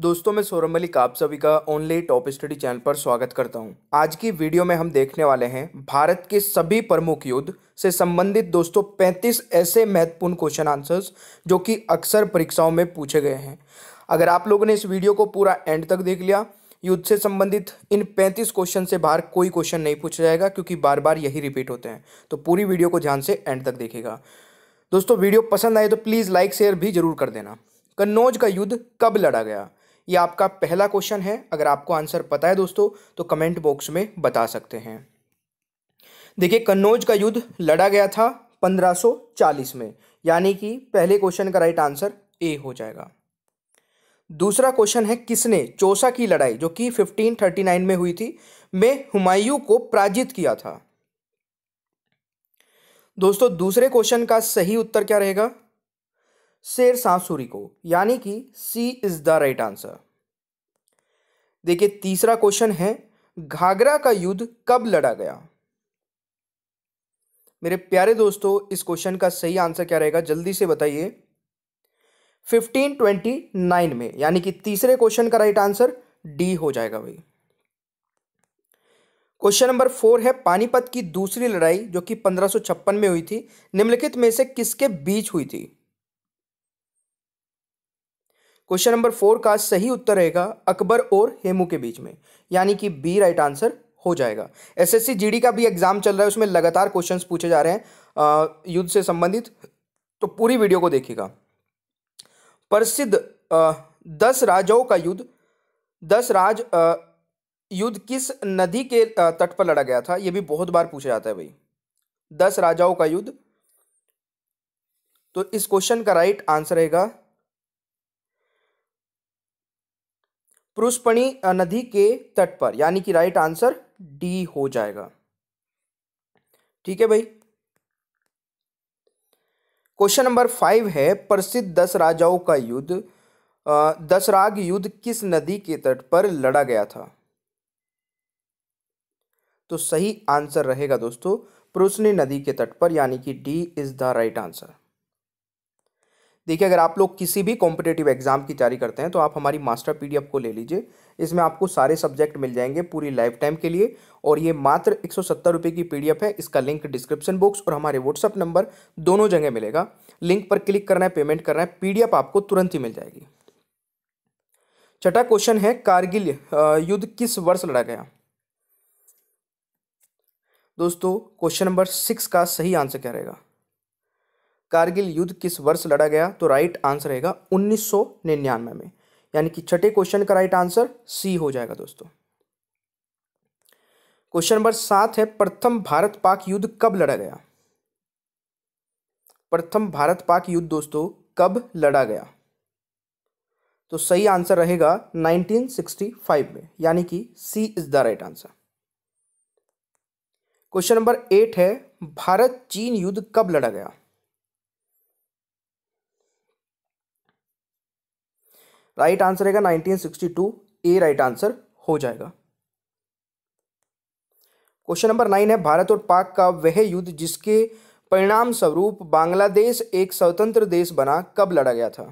दोस्तों मैं सौरभ मलिक आप सभी का ओनली टॉप स्टडी चैनल पर स्वागत करता हूं। आज की वीडियो में हम देखने वाले हैं भारत के सभी प्रमुख युद्ध से संबंधित दोस्तों 35 ऐसे महत्वपूर्ण क्वेश्चन आंसर्स जो कि अक्सर परीक्षाओं में पूछे गए हैं अगर आप लोगों ने इस वीडियो को पूरा एंड तक देख लिया युद्ध से संबंधित इन पैंतीस क्वेश्चन से बाहर कोई क्वेश्चन नहीं पूछा जाएगा क्योंकि बार बार यही रिपीट होते हैं तो पूरी वीडियो को ध्यान से एंड तक देखेगा दोस्तों वीडियो पसंद आए तो प्लीज़ लाइक शेयर भी जरूर कर देना कन्नौज का युद्ध कब लड़ा गया ये आपका पहला क्वेश्चन है अगर आपको आंसर पता है दोस्तों तो कमेंट बॉक्स में बता सकते हैं देखिए कन्नौज का युद्ध लड़ा गया था 1540 में यानी कि पहले क्वेश्चन का राइट आंसर ए हो जाएगा दूसरा क्वेश्चन है किसने चौसा की लड़ाई जो कि 1539 में हुई थी में हुमायूं को पराजित किया था दोस्तों दूसरे क्वेश्चन का सही उत्तर क्या रहेगा शेर सूरी को यानी कि C is the right answer देखिए तीसरा क्वेश्चन है घाघरा का युद्ध कब लड़ा गया मेरे प्यारे दोस्तों इस क्वेश्चन का सही आंसर क्या रहेगा जल्दी से बताइए फिफ्टीन ट्वेंटी नाइन में यानी कि तीसरे क्वेश्चन का राइट आंसर डी हो जाएगा भाई क्वेश्चन नंबर फोर है पानीपत की दूसरी लड़ाई जो कि पंद्रह में हुई थी निम्नलिखित में से किसके बीच हुई थी क्वेश्चन नंबर फोर का सही उत्तर रहेगा अकबर और हेमू के बीच में यानी कि बी राइट आंसर हो जाएगा एसएससी जीडी का भी एग्जाम चल रहा है उसमें लगातार क्वेश्चंस पूछे जा रहे हैं युद्ध से संबंधित तो पूरी वीडियो को देखिएगा प्रसिद्ध दस राजाओं का युद्ध दस राज आ, युद्ध किस नदी के तट पर लड़ा गया था यह भी बहुत बार पूछा जाता है भाई दस राजाओं का युद्ध तो इस क्वेश्चन का राइट आंसर रहेगा पुरुषपणी नदी के तट पर यानी कि राइट आंसर डी हो जाएगा ठीक है भाई क्वेश्चन नंबर फाइव है प्रसिद्ध दस राजाओं का युद्ध दसराग युद्ध किस नदी के तट पर लड़ा गया था तो सही आंसर रहेगा दोस्तों पुरुषनी नदी के तट पर यानी कि D is the right answer देखिए अगर आप लोग किसी भी कॉम्पिटेटिव एग्ज़ाम की तैयारी करते हैं तो आप हमारी मास्टर पीडीएफ को ले लीजिए इसमें आपको सारे सब्जेक्ट मिल जाएंगे पूरी लाइफ टाइम के लिए और ये मात्र एक सौ की पीडीएफ है इसका लिंक डिस्क्रिप्शन बॉक्स और हमारे व्हाट्सअप नंबर दोनों जगह मिलेगा लिंक पर क्लिक करना है पेमेंट करना है पीडीएफ आपको तुरंत ही मिल जाएगी छठा क्वेश्चन है कारगिल युद्ध किस वर्ष लड़ा गया दोस्तों क्वेश्चन नंबर सिक्स का सही आंसर क्या रहेगा कारगिल युद्ध किस वर्ष लड़ा गया तो राइट आंसर रहेगा उन्नीस 1999 में यानी कि छठे क्वेश्चन का राइट आंसर सी हो जाएगा दोस्तों क्वेश्चन नंबर सात है प्रथम भारत पाक युद्ध कब लड़ा गया प्रथम भारत पाक युद्ध दोस्तों कब लड़ा गया तो सही आंसर रहेगा 1965 में यानी कि C is the right answer question number eight है भारत चीन युद्ध कब लड़ा गया राइट आंसर रहेगा 1962 ए राइट आंसर हो जाएगा क्वेश्चन नंबर नाइन है भारत और पाक का वह युद्ध जिसके परिणाम स्वरूप बांग्लादेश एक स्वतंत्र देश बना कब लड़ा गया था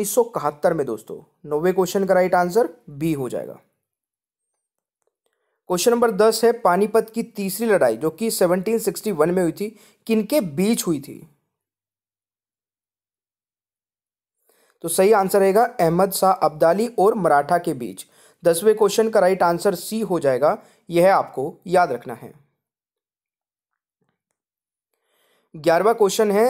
इकहत्तर में दोस्तों नौवे क्वेश्चन का राइट आंसर बी हो जाएगा क्वेश्चन नंबर दस है पानीपत की तीसरी लड़ाई जो कि 1761 में हुई थी किनके बीच हुई थी तो सही आंसर रहेगा अहमद शाह अब्दाली और मराठा के बीच दसवें क्वेश्चन का राइट आंसर सी हो जाएगा यह आपको याद रखना है ग्यारहवा क्वेश्चन है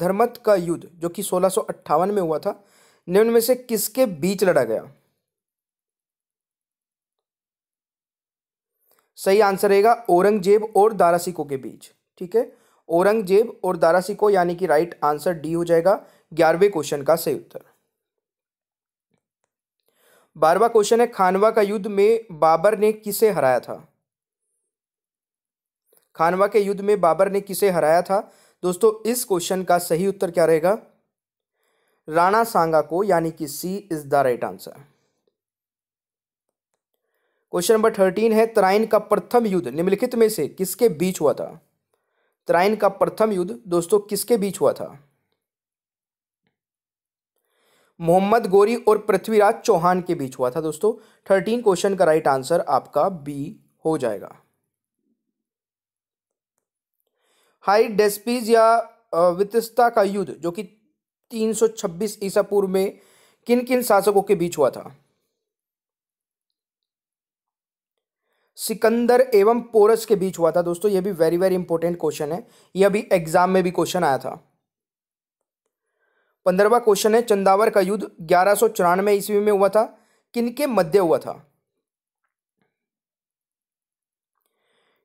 धर्मत का युद्ध जो कि सोलह में हुआ था निम्न में से किसके बीच लड़ा गया सही आंसर रहेगा औरंगजेब और दारासिको के बीच ठीक है औरंगजेब और दारासिको यानी कि राइट आंसर डी हो जाएगा ग्यारहवें क्वेश्चन का सही उत्तर बारहवा क्वेश्चन है खानवा का युद्ध में बाबर ने किसे हराया था खानवा के युद्ध में बाबर ने किसे हराया था दोस्तों इस क्वेश्चन का सही उत्तर क्या रहेगा राणा सांगा को यानी कि C is the right answer question number thirteen है तराइन का प्रथम युद्ध निम्नलिखित में से किसके बीच हुआ था तराइन का प्रथम युद्ध दोस्तों किसके बीच हुआ था मोहम्मद गोरी और पृथ्वीराज चौहान के बीच हुआ था दोस्तों थर्टीन क्वेश्चन का राइट आंसर आपका बी हो जाएगा हाई डेस्पीज या वितस्ता का युद्ध जो कि 326 ईसा पूर्व में किन किन शासकों के बीच हुआ था सिकंदर एवं पोरस के बीच हुआ था दोस्तों यह भी वेरी वेरी इंपॉर्टेंट क्वेश्चन है यह भी एग्जाम में भी क्वेश्चन आया था पंद्रहवा क्वेश्चन है चंदावर का युद्ध ग्यारह सौ चौरानवे ईस्वी में हुआ था किनके मध्य हुआ था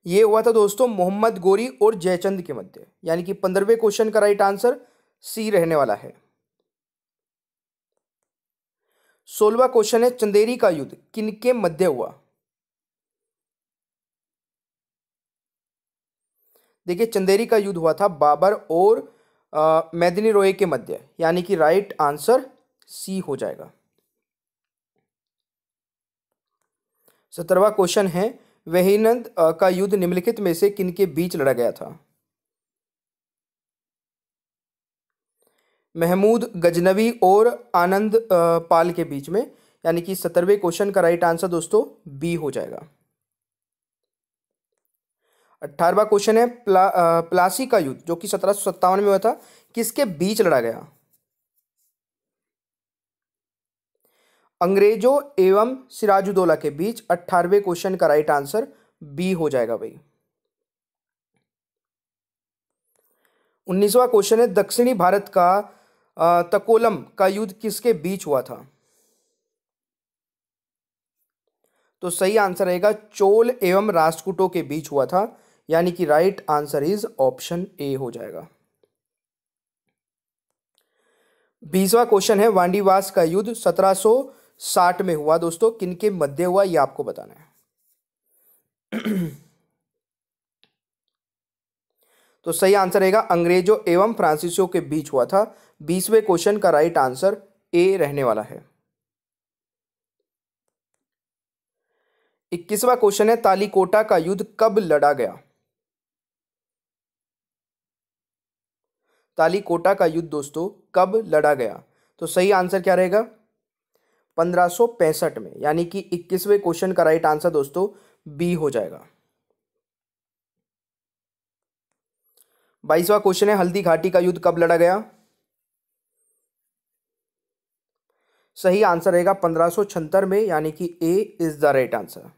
यह हुआ था दोस्तों मोहम्मद गोरी और जयचंद के मध्य यानी कि पंद्रहवें क्वेश्चन का राइट आंसर सी रहने वाला है सोलवा क्वेश्चन है चंदेरी का युद्ध किनके मध्य हुआ देखिए चंदेरी का युद्ध हुआ था बाबर और मैदिनी रोए के मध्य यानी कि राइट आंसर सी हो जाएगा सत्रहवा क्वेश्चन है वहीनंद का युद्ध निम्नलिखित में से किन के बीच लड़ा गया था महमूद गजनवी और आनंद पाल के बीच में यानी कि सत्रहवें क्वेश्चन का राइट आंसर दोस्तों बी हो जाएगा अट्ठारहवा क्वेश्चन है प्ला, आ, प्लासी का युद्ध जो कि सत्रह में हुआ था किसके बीच लड़ा गया अंग्रेजों एवं सिराजुद्दौला के बीच अट्ठारहवें क्वेश्चन का राइट आंसर बी हो जाएगा भाई उन्नीसवा क्वेश्चन है दक्षिणी भारत का तकोलम का युद्ध किसके बीच हुआ था तो सही आंसर रहेगा चोल एवं राष्ट्रकूटों के बीच हुआ था यानी कि right answer is option A हो जाएगा बीसवा क्वेश्चन है वांडीवास का युद्ध 1760 में हुआ दोस्तों किनके मध्य हुआ ये आपको बताना है तो सही आंसर रहेगा अंग्रेजों एवं फ्रांसीसियों के बीच हुआ था बीसवें क्वेश्चन का राइट आंसर ए रहने वाला है इक्कीसवा क्वेश्चन है तालीकोटा का युद्ध कब लड़ा गया तालीकोटा का युद्ध दोस्तों कब लड़ा गया तो सही आंसर क्या रहेगा 1565 में यानी कि 21वें क्वेश्चन का राइट आंसर दोस्तों बी हो जाएगा बाईसवा क्वेश्चन है हल्दी घाटी का युद्ध कब लड़ा गया सही आंसर रहेगा पंद्रह में यानी कि A is the right answer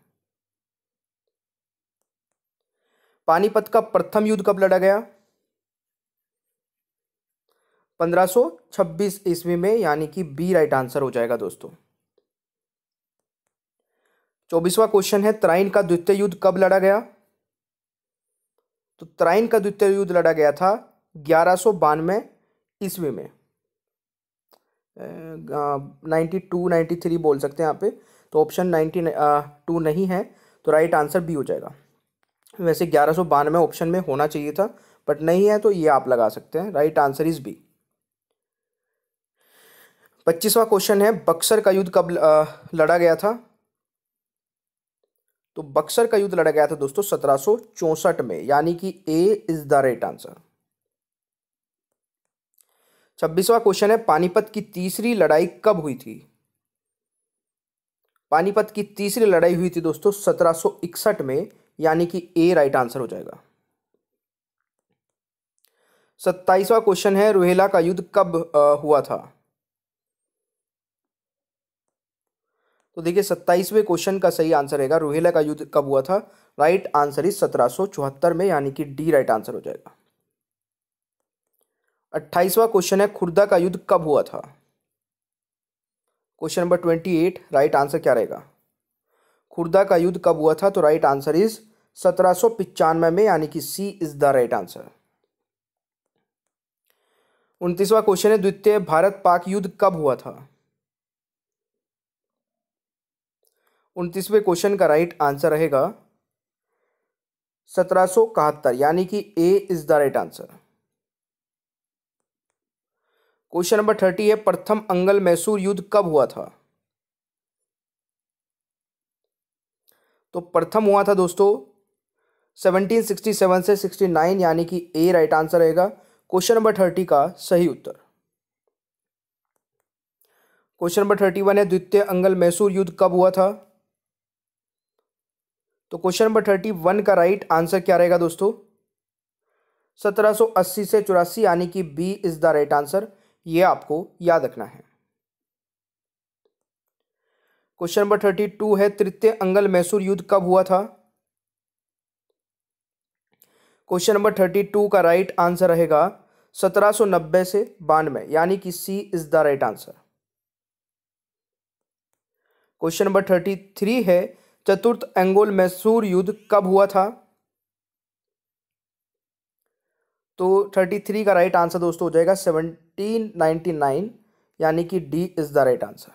Panipat का प्रथम युद्ध कब लड़ा गया 1526 ईस्वी में यानी कि बी राइट आंसर हो जाएगा दोस्तों चौबीसवा क्वेश्चन है त्राइन का द्वितीय युद्ध कब लड़ा गया तो त्राइन का द्वितीय युद्ध लड़ा गया था ग्यारह सौ बानवे ईस्वी में नाइन्टी टू नाइन्टी थ्री बोल सकते हैं यहाँ पे तो ऑप्शन नाइन्टी टू नहीं है तो राइट आंसर बी हो जाएगा वैसे ग्यारह सौ बानवे ऑप्शन में होना चाहिए था बट नहीं है तो ये आप लगा सकते हैं राइट आंसर इज़ बी पच्चीसवा क्वेश्चन है बक्सर का युद्ध कब लड़ा गया था तो बक्सर का युद्ध लड़ा गया था दोस्तों सत्रह में यानी कि A is the right answer छब्बीसवा क्वेश्चन है पानीपत की तीसरी लड़ाई कब हुई थी पानीपत की तीसरी लड़ाई हुई थी दोस्तों सत्रह में यानी कि ए राइट आंसर हो जाएगा सत्ताईसवा क्वेश्चन है रोहेला का युद्ध कब आ, हुआ था तो देखिए सत्ताईसवें क्वेश्चन का सही आंसर रहेगा रोहिला का युद्ध कब हुआ था राइट आंसर इज सत्रह में यानी कि डी राइट आंसर हो जाएगा अट्ठाईसवा क्वेश्चन है खुर्दा का युद्ध कब हुआ था question number twenty eight right answer क्या रहेगा खुर्दा का युद्ध कब हुआ था तो राइट आंसर इज सत्रह में यानी कि C is the right answer उनतीसवा क्वेश्चन है द्वितीय भारत पाक युद्ध कब हुआ था उनतीसवें क्वेश्चन का राइट आंसर रहेगा सत्रह सौ इकहत्तर यानी कि A is the right answer question number thirty है प्रथम अंगल मैसूर युद्ध कब हुआ था तो प्रथम हुआ था दोस्तों 1767 से 69 यानी कि ए राइट आंसर रहेगा क्वेश्चन नंबर थर्टी का सही उत्तर क्वेश्चन नंबर थर्टी वन है द्वितीय अंगल मैसूर युद्ध कब हुआ था तो क्वेश्चन नंबर थर्टी वन का राइट आंसर क्या रहेगा दोस्तों सत्रह अस्सी से चौरासी यानी कि B is the right answer ये आपको याद रखना है क्वेश्चन नंबर थर्टी टू है तृतीय अंगल मैसूर युद्ध कब हुआ था क्वेश्चन नंबर थर्टी टू का राइट आंसर रहेगा सत्रह नब्बे से बानवे यानी कि C is the right answer question number thirty three है चतुर्थ एंगोल मैसूर युद्ध कब हुआ था तो थर्टी थ्री का राइट आंसर दोस्तों हो जाएगा सेवनटीन नाइन्टी नाइन यानी कि D is the right answer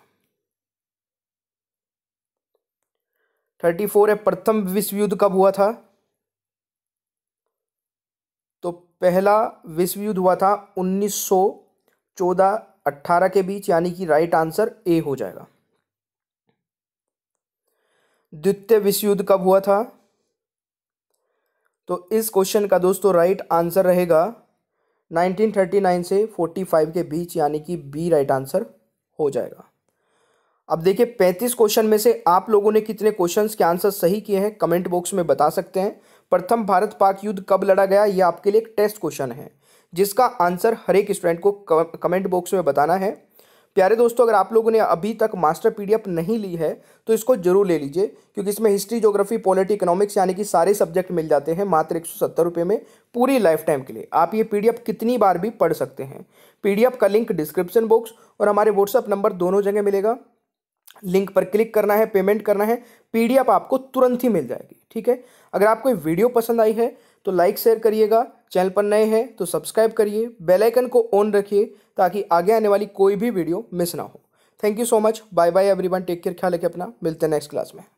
thirty four है प्रथम विश्व युद्ध कब हुआ था तो पहला विश्व युद्ध हुआ था उन्नीस सौ चौदह अट्ठारह के बीच यानी कि राइट आंसर ए हो जाएगा द्वितीय विश्व युद्ध कब हुआ था तो इस क्वेश्चन का दोस्तों राइट आंसर रहेगा 1939 से 45 के बीच यानी कि बी राइट आंसर हो जाएगा अब देखिए 35 क्वेश्चन में से आप लोगों ने कितने क्वेश्चंस के आंसर सही किए हैं कमेंट बॉक्स में बता सकते हैं प्रथम भारत पाक युद्ध कब लड़ा गया यह आपके लिए एक टेस्ट क्वेश्चन है जिसका आंसर हर एक स्टूडेंट को कमेंट बॉक्स में बताना है प्यारे दोस्तों अगर आप लोगों ने अभी तक मास्टर पीडीएफ नहीं ली है तो इसको जरूर ले लीजिए क्योंकि इसमें हिस्ट्री जोग्राफी पॉलिटी इकोनॉमिक्स यानी कि सारे सब्जेक्ट मिल जाते हैं मात्र एक सौ में पूरी लाइफ टाइम के लिए आप ये पीडीएफ कितनी बार भी पढ़ सकते हैं पीडीएफ का लिंक डिस्क्रिप्शन बॉक्स और हमारे व्हाट्सअप नंबर दोनों जगह मिलेगा लिंक पर क्लिक करना है पेमेंट करना है पीडीएफ आपको तुरंत ही मिल जाएगी ठीक है अगर आपको वीडियो पसंद आई है तो लाइक शेयर करिएगा चैनल पर नए हैं तो सब्सक्राइब करिए बेल आइकन को ऑन रखिए ताकि आगे आने वाली कोई भी वीडियो मिस ना हो thank you so much bye bye everyone take care ख्याल रखिए अपना मिलते हैं नेक्स्ट क्लास में